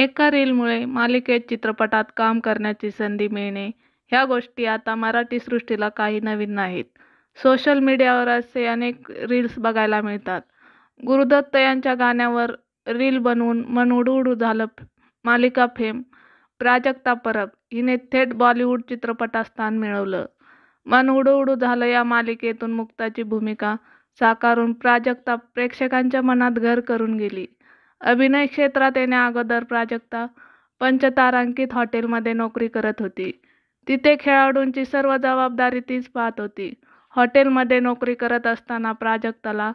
एका रीलमुळे मालिकेत चित्रपटात काम करण्याची संधी मिळणे ह्या गोष्टी आता मराठी सृष्टीला काही नवीन नाहीत सोशल मीडियावर असे अनेक रील्स बघायला मिळतात गुरुदत्त यांच्या गाण्यावर रील बनवून मन उडू उडू झालं मालिका फेम प्राजक्ता परब हिने थेट बॉलिवूड चित्रपटात स्थान मिळवलं मन उडू उडू झालं या मालिकेतून मुक्ताची भूमिका साकारून प्राजक्ता प्रेक्षकांच्या मनात घर करून गेली अभिनय क्षेत्रात अगोदर प्राजक्ता पंचतारांकित हॉटेलमध्ये नोकरी करत होती तिथे खेळाडूंची सर्व जबाबदारी तीच पाहत होती हॉटेलमध्ये नोकरी करत असताना प्राजक्ताला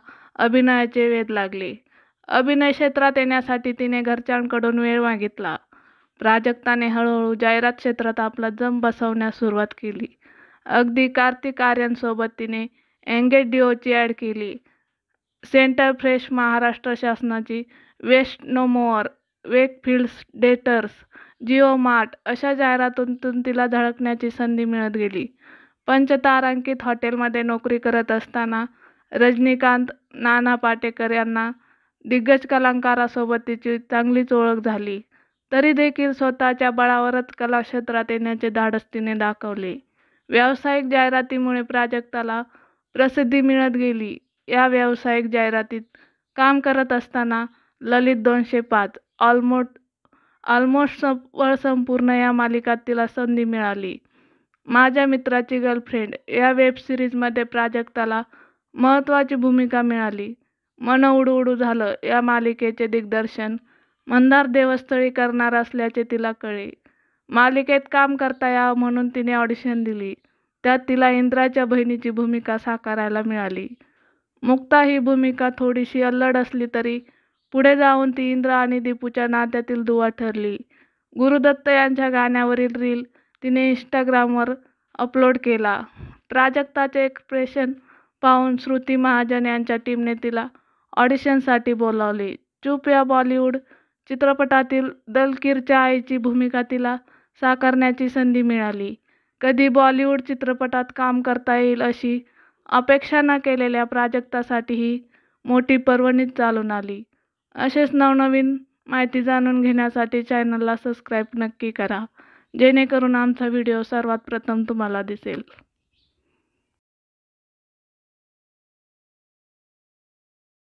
अभिनयाचे वेध लागले अभिनय क्षेत्रात येण्यासाठी तिने घरच्यांकडून वेळ मागितला प्राजक्ताने हळूहळू जाहिरात क्षेत्रात आपला जम बसवण्यास सुरुवात केली अगदी कार्तिक सोबत तिने एंगेज डिओची ॲड केली सेंटर फ्रेश महाराष्ट्र शासनाची वेस्टनोमोअर वेकफिल्ड्स डेटर्स जिओमार्ट अशा जाहिरातून तिला धडकण्याची संधी मिळत गेली पंचतारांकित हॉटेलमध्ये नोकरी करत असताना रजनीकांत नाना पाटेकर यांना दिग्गज कलाकारासोबत तिची चांगलीच ओळख झाली तरी देखील स्वतःच्या बळावरच कलाक्षेत्रात येण्याचे धाडस तिने दाखवले व्यावसायिक जाहिरातीमुळे प्राजक्ताला प्रसिद्धी मिळत गेली या व्यावसायिक जाहिरातीत काम करत असताना ललित दोनशे पाच ऑलमोट ऑलमोस्ट सं संपूर्ण या मालिकात तिला संधी मिळाली माझ्या मित्राची गर्लफ्रेंड या वेब सिरीजमध्ये प्राजक्ताला महत्त्वाची भूमिका मिळाली मन उडू उडू झालं या मालिकेचे दिग्दर्शन मंदार देवस्थळी करणार असल्याचे तिला कळले मालिकेत काम करता यावं म्हणून तिने ऑडिशन दिली त्यात तिला इंद्राच्या बहिणीची भूमिका साकारायला मिळाली मुक्ता ही भूमिका थोडीशी अल्लड असली तरी पुढे जाऊन ती इंद्रा आणि दीपूच्या नात्यातील दुवा ठरली गुरुदत्त यांच्या गाण्यावरील रील तिने इंस्टाग्रामवर अपलोड केला प्राजक्ताचे एक्सप्रेशन पाहून श्रुती महाजन यांच्या टीमने तिला ऑडिशनसाठी बोलावले चूप या बॉलिवूड चित्रपटातील दलकीरच्या आईची भूमिका तिला साकारण्याची संधी मिळाली कधी बॉलिवूड चित्रपटात काम करता येईल अशी अपेक्षा न केलेल्या प्राजक्तासाठी ही मोठी पर्वणीच चालून आली असेच नवनवीन माहिती जाणून घेण्यासाठी चॅनलला सबस्क्राईब नक्की करा जेणेकरून आमचा व्हिडिओ सर्वात प्रथम तुम्हाला दिसेल